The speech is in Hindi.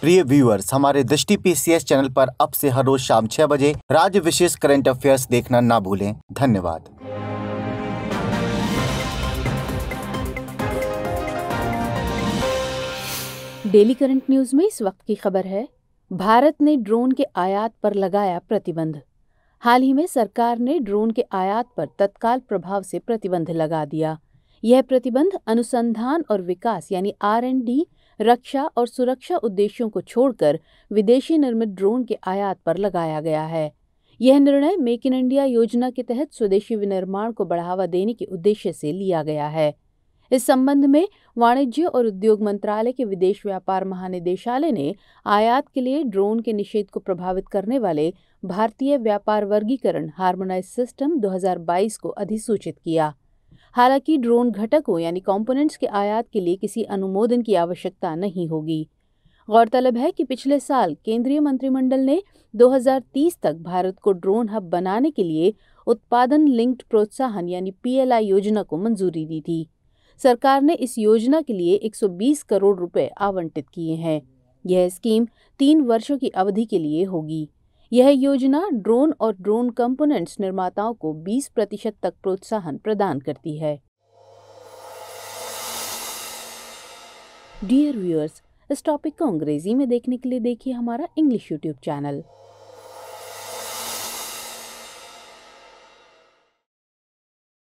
प्रिय व्यूअर्स हमारे दृष्टि पीसीएस चैनल पर अब से हर रोज शाम छह बजे राज्य विशेष करंट अफेयर्स देखना ना भूलें धन्यवाद डेली करंट न्यूज में इस वक्त की खबर है भारत ने ड्रोन के आयात पर लगाया प्रतिबंध हाल ही में सरकार ने ड्रोन के आयात पर तत्काल प्रभाव से प्रतिबंध लगा दिया यह प्रतिबंध अनुसंधान और विकास यानी आर एंड डी रक्षा और सुरक्षा उद्देश्यों को छोड़कर विदेशी निर्मित ड्रोन के आयात पर लगाया गया है यह निर्णय मेक इन इंडिया योजना के तहत स्वदेशी विनिर्माण को बढ़ावा देने के उद्देश्य से लिया गया है इस संबंध में वाणिज्य और उद्योग मंत्रालय के विदेश व्यापार महानिदेशालय ने आयात के लिए ड्रोन के निषेध को प्रभावित करने वाले भारतीय व्यापार वर्गीकरण हार्मोनाइज सिस्टम 2022 को अधिसूचित किया हालांकि ड्रोन घटकों यानी कंपोनेंट्स के आयात के लिए किसी अनुमोदन की आवश्यकता नहीं होगी गौरतलब है कि पिछले साल केंद्रीय मंत्रिमंडल ने 2030 तक भारत को ड्रोन हब बनाने के लिए उत्पादन लिंक्ड प्रोत्साहन यानी पीएलआई योजना को मंजूरी दी थी सरकार ने इस योजना के लिए 120 करोड़ रुपए आवंटित किए हैं यह स्कीम तीन वर्षों की अवधि के लिए होगी यह योजना ड्रोन और ड्रोन कंपोनेंट्स निर्माताओं को 20 प्रतिशत तक प्रोत्साहन प्रदान करती है डियर व्यूअर्स इस टॉपिक को अंग्रेजी में देखने के लिए देखिए हमारा इंग्लिश यूट्यूब चैनल